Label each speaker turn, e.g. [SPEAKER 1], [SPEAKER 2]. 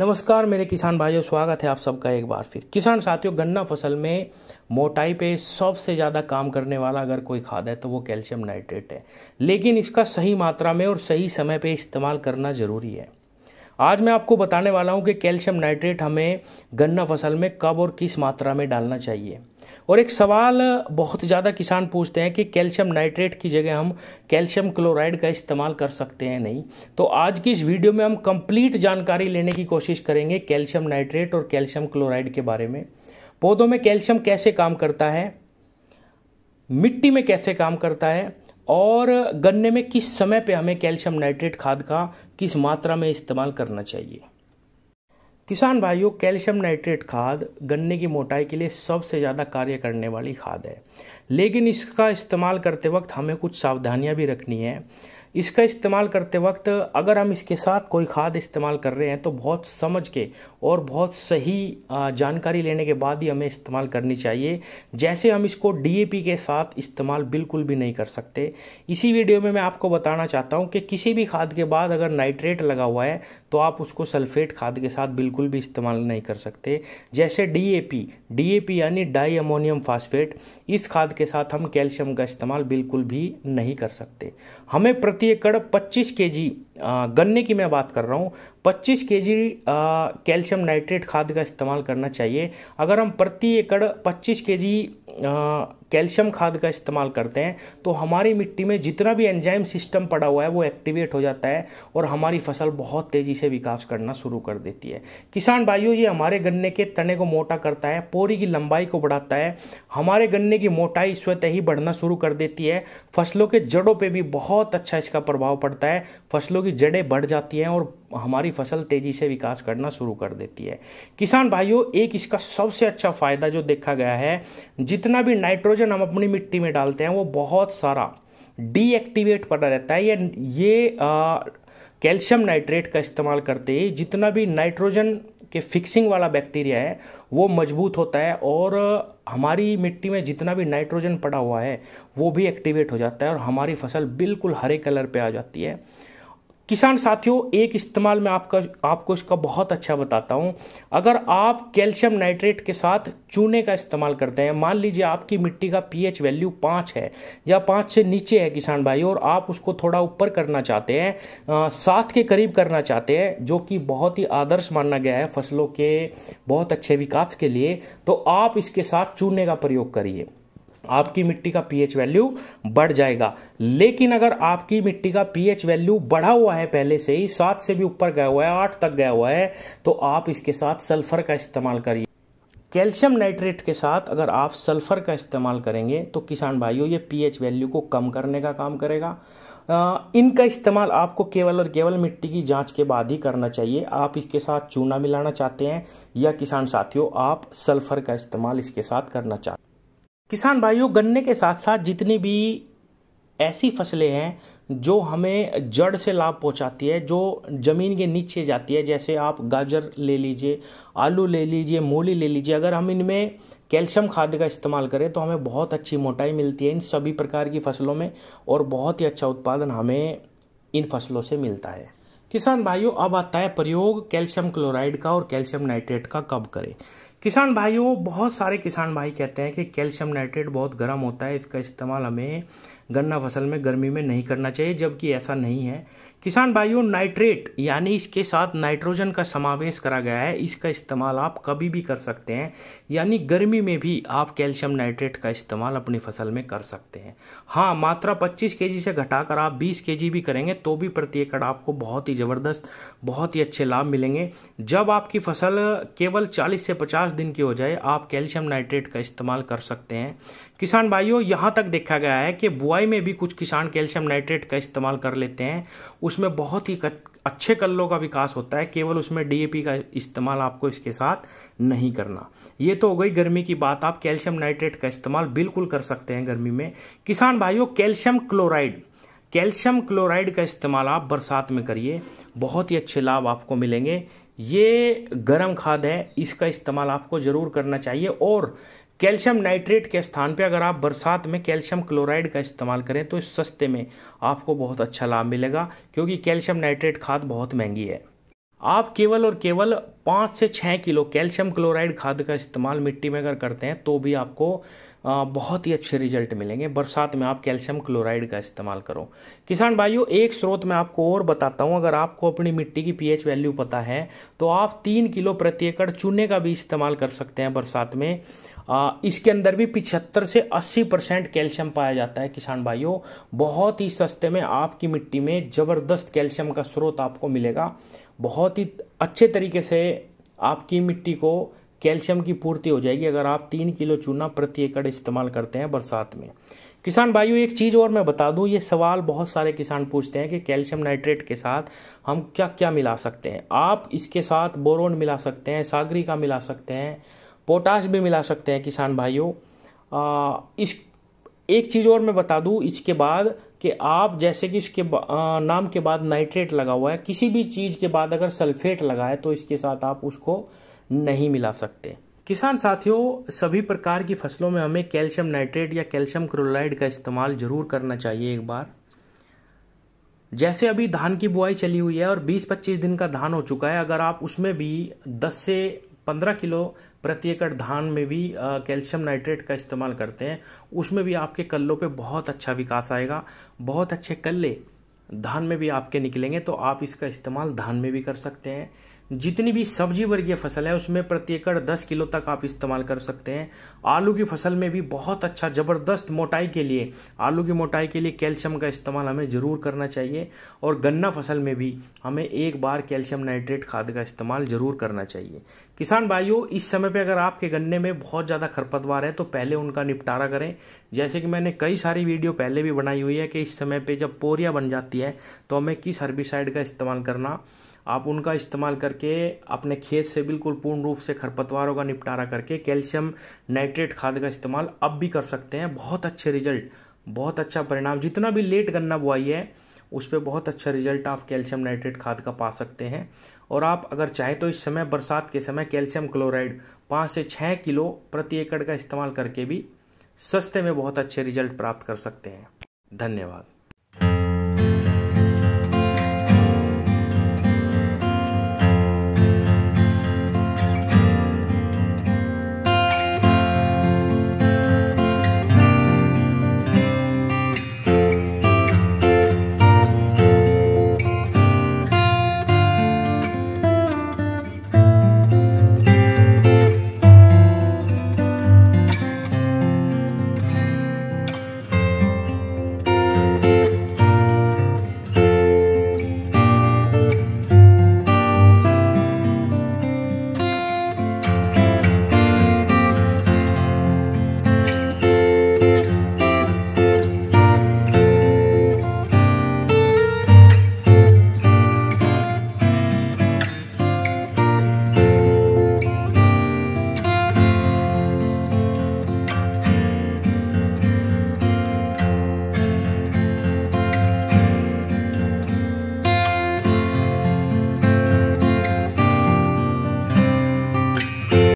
[SPEAKER 1] नमस्कार मेरे किसान भाइयों स्वागत है आप सबका एक बार फिर किसान साथियों गन्ना फसल में मोटाई पे सबसे ज़्यादा काम करने वाला अगर कोई खाद है तो वो कैल्शियम नाइट्रेट है लेकिन इसका सही मात्रा में और सही समय पे इस्तेमाल करना ज़रूरी है आज मैं आपको बताने वाला हूँ कि कैल्शियम नाइट्रेट हमें गन्ना फसल में कब और किस मात्रा में डालना चाहिए और एक सवाल बहुत ज़्यादा किसान पूछते हैं कि कैल्शियम नाइट्रेट की जगह हम कैल्शियम क्लोराइड का इस्तेमाल कर सकते हैं नहीं तो आज की इस वीडियो में हम कंप्लीट जानकारी लेने की कोशिश करेंगे कैल्शियम नाइट्रेट और कैल्शियम क्लोराइड के बारे में पौधों में कैल्शियम कैसे काम करता है मिट्टी में कैसे काम करता है और गन्ने में किस समय पे हमें कैल्शियम नाइट्रेट खाद का किस मात्रा में इस्तेमाल करना चाहिए किसान भाइयों कैल्शियम नाइट्रेट खाद गन्ने की मोटाई के लिए सबसे ज़्यादा कार्य करने वाली खाद है लेकिन इसका इस्तेमाल करते वक्त हमें कुछ सावधानियां भी रखनी है इसका इस्तेमाल करते वक्त अगर हम इसके साथ कोई खाद इस्तेमाल कर रहे हैं तो बहुत समझ के और बहुत सही जानकारी लेने के बाद ही हमें इस्तेमाल करनी चाहिए जैसे हम इसको डी के साथ इस्तेमाल बिल्कुल भी नहीं कर सकते इसी वीडियो में मैं आपको बताना चाहता हूँ कि किसी भी खाद के बाद अगर नाइट्रेट लगा हुआ है तो आप उसको सल्फेट खाद के साथ बिल्कुल भी इस्तेमाल नहीं कर सकते जैसे D D A P A P यानी डाई अमोनियम फास्फेट इस खाद के साथ हम कैल्शियम का इस्तेमाल बिल्कुल भी नहीं कर सकते हमें प्रति प्रति एकड़ 25 केजी गन्ने की मैं बात कर रहा हूँ 25 के जी कैल्शियम नाइट्रेट खाद का इस्तेमाल करना चाहिए अगर हम प्रति एकड़ 25 के जी कैल्शियम खाद का इस्तेमाल करते हैं तो हमारी मिट्टी में जितना भी एंजाइम सिस्टम पड़ा हुआ है वो एक्टिवेट हो जाता है और हमारी फसल बहुत तेज़ी से विकास करना शुरू कर देती है किसान भाइयों ये हमारे गन्ने के तने को मोटा करता है पोरी की लंबाई को बढ़ाता है हमारे गन्ने की मोटाई स्वतः ही बढ़ना शुरू कर देती है फसलों के जड़ों पर भी बहुत अच्छा इसका प्रभाव पड़ता है फसलों की जड़ें बढ़ जाती हैं और हमारी हमारी फसल तेजी से विकास करना शुरू कर देती है किसान भाइयों एक इसका सबसे अच्छा फायदा जो देखा गया है जितना भी नाइट्रोजन हम अपनी मिट्टी में डालते हैं वो बहुत सारा डीएक्टिवेट पड़ा रहता है ये ये कैल्शियम नाइट्रेट का इस्तेमाल करते ही जितना भी नाइट्रोजन के फिक्सिंग वाला बैक्टीरिया है वो मजबूत होता है और हमारी मिट्टी में जितना भी नाइट्रोजन पड़ा हुआ है वो भी एक्टिवेट हो जाता है और हमारी फसल बिल्कुल हरे कलर पे आ जाती है किसान साथियों एक इस्तेमाल में आपका आपको इसका बहुत अच्छा बताता हूँ अगर आप कैल्शियम नाइट्रेट के साथ चूने का इस्तेमाल करते हैं मान लीजिए आपकी मिट्टी का पीएच वैल्यू पाँच है या पाँच से नीचे है किसान भाई और आप उसको थोड़ा ऊपर करना चाहते हैं सात के करीब करना चाहते हैं जो कि बहुत ही आदर्श माना गया है फसलों के बहुत अच्छे विकास के लिए तो आप इसके साथ चूने का प्रयोग करिए आपकी मिट्टी का पीएच वैल्यू बढ़ जाएगा लेकिन अगर आपकी मिट्टी का पीएच वैल्यू बढ़ा हुआ है पहले से ही सात से भी ऊपर गया हुआ है आठ तक गया हुआ है तो आप इसके साथ सल्फर का इस्तेमाल करिए कैल्शियम नाइट्रेट के साथ अगर आप सल्फर का इस्तेमाल करेंगे तो किसान भाइयों ये पीएच वैल्यू को कम करने का काम करेगा आ, इनका इस्तेमाल आपको केवल और केवल मिट्टी की जांच के बाद ही करना चाहिए आप इसके साथ चूना मिलाना चाहते हैं या किसान साथियों आप सल्फर का इस्तेमाल इसके साथ करना चाहते हैं किसान भाइयों गन्ने के साथ साथ जितनी भी ऐसी फसलें हैं जो हमें जड़ से लाभ पहुंचाती है जो ज़मीन के नीचे जाती है जैसे आप गाजर ले लीजिए आलू ले लीजिए मूली ले लीजिए अगर हम इनमें कैल्शियम खाद का इस्तेमाल करें तो हमें बहुत अच्छी मोटाई मिलती है इन सभी प्रकार की फसलों में और बहुत ही अच्छा उत्पादन हमें इन फसलों से मिलता है किसान भाइयों अब आता है प्रयोग कैल्शियम क्लोराइड का और कैल्शियम नाइट्रेट का कब करें किसान भाइयों बहुत सारे किसान भाई कहते हैं कि कैल्शियम नाइट्रेट बहुत गर्म होता है इसका इस्तेमाल हमें गन्ना फसल में गर्मी में नहीं करना चाहिए जबकि ऐसा नहीं है किसान भाइयों नाइट्रेट यानी इसके साथ नाइट्रोजन का समावेश करा गया है इसका इस्तेमाल आप कभी भी कर सकते हैं यानी गर्मी में भी आप कैल्शियम नाइट्रेट का इस्तेमाल अपनी फसल में कर सकते हैं हाँ मात्रा 25 के से घटाकर आप 20 के भी करेंगे तो भी प्रति एकड़ आपको बहुत ही ज़बरदस्त बहुत ही अच्छे लाभ मिलेंगे जब आपकी फसल केवल चालीस से पचास दिन की हो जाए आप कैल्शियम नाइट्रेट का इस्तेमाल कर सकते हैं किसान भाइयों यहाँ तक देखा गया है कि बुआई में भी कुछ किसान कैल्शियम नाइट्रेट का इस्तेमाल कर लेते हैं उसमें बहुत ही अच्छे कल्लों का विकास होता है केवल उसमें डीएपी का इस्तेमाल आपको इसके साथ नहीं करना ये तो हो गई गर्मी की बात आप कैल्शियम नाइट्रेट का इस्तेमाल बिल्कुल कर सकते हैं गर्मी में किसान भाइयों कैल्शियम क्लोराइड कैल्शियम क्लोराइड का इस्तेमाल आप बरसात में करिए बहुत ही अच्छे लाभ आपको मिलेंगे ये गर्म खाद है इसका इस्तेमाल आपको ज़रूर करना चाहिए और कैल्शियम नाइट्रेट के स्थान पे अगर आप बरसात में कैल्शियम क्लोराइड का इस्तेमाल करें तो इस सस्ते में आपको बहुत अच्छा लाभ मिलेगा क्योंकि कैल्शियम नाइट्रेट खाद बहुत महंगी है आप केवल और केवल पाँच से छः किलो कैल्शियम क्लोराइड खाद का इस्तेमाल मिट्टी में अगर करते हैं तो भी आपको बहुत ही अच्छे रिजल्ट मिलेंगे बरसात में आप कैल्शियम क्लोराइड का इस्तेमाल करो किसान भाइयों एक स्रोत मैं आपको और बताता हूँ अगर आपको अपनी मिट्टी की पीएच वैल्यू पता है तो आप तीन किलो प्रति एकड़ चूने का भी इस्तेमाल कर सकते हैं बरसात में आ, इसके अंदर भी पिछहत्तर से 80 परसेंट कैल्शियम पाया जाता है किसान भाइयों बहुत ही सस्ते में आपकी मिट्टी में ज़बरदस्त कैल्शियम का स्रोत आपको मिलेगा बहुत ही अच्छे तरीके से आपकी मिट्टी को कैल्शियम की पूर्ति हो जाएगी अगर आप तीन किलो चूना प्रति एकड़ इस्तेमाल करते हैं बरसात में किसान भाइयों एक चीज़ और मैं बता दूं ये सवाल बहुत सारे किसान पूछते हैं कि कैल्शियम नाइट्रेट के साथ हम क्या क्या मिला सकते हैं आप इसके साथ बोरोन मिला सकते हैं सागरी का मिला सकते हैं पोटाश भी मिला सकते हैं किसान भाइयों इस एक चीज़ और मैं बता दू इसके बाद कि आप जैसे कि इसके नाम के बाद नाइट्रेट लगा हुआ है किसी भी चीज़ के बाद अगर सल्फेट लगा है तो इसके साथ आप उसको नहीं मिला सकते किसान साथियों सभी प्रकार की फसलों में हमें कैल्शियम नाइट्रेट या कैल्शियम क्लोराइड का इस्तेमाल ज़रूर करना चाहिए एक बार जैसे अभी धान की बुआई चली हुई है और 20-25 दिन का धान हो चुका है अगर आप उसमें भी 10 से पंद्रह किलो प्रति एकड़ धान में भी कैल्शियम नाइट्रेट का इस्तेमाल करते हैं उसमें भी आपके कल्लों पे बहुत अच्छा विकास आएगा बहुत अच्छे कल्ले धान में भी आपके निकलेंगे तो आप इसका इस्तेमाल धान में भी कर सकते हैं जितनी भी सब्जी वर्गीय फसल है उसमें प्रति एकड़ दस किलो तक आप इस्तेमाल कर सकते हैं आलू की फसल में भी बहुत अच्छा ज़बरदस्त मोटाई के लिए आलू की मोटाई के लिए कैल्शियम का इस्तेमाल हमें ज़रूर करना चाहिए और गन्ना फसल में भी हमें एक बार कैल्शियम नाइट्रेट खाद का इस्तेमाल ज़रूर करना चाहिए किसान भाइयों इस समय पर अगर आपके गन्ने में बहुत ज़्यादा खरपतवार है तो पहले उनका निपटारा करें जैसे कि मैंने कई सारी वीडियो पहले भी बनाई हुई है कि इस समय पर जब पोरिया बन जाती है तो हमें किस हर्बिसाइड का इस्तेमाल करना आप उनका इस्तेमाल करके अपने खेत से बिल्कुल पूर्ण रूप से खरपतवारों का निपटारा करके कैल्शियम नाइट्रेट खाद का इस्तेमाल अब भी कर सकते हैं बहुत अच्छे रिजल्ट बहुत अच्छा परिणाम जितना भी लेट गन्ना बुआई है उस पर बहुत अच्छा रिजल्ट आप कैल्शियम नाइट्रेट खाद का पा सकते हैं और आप अगर चाहें तो इस समय बरसात के समय कैल्शियम क्लोराइड पाँच से छः किलो प्रति एकड़ का इस्तेमाल करके भी सस्ते में बहुत अच्छे रिजल्ट प्राप्त कर सकते हैं धन्यवाद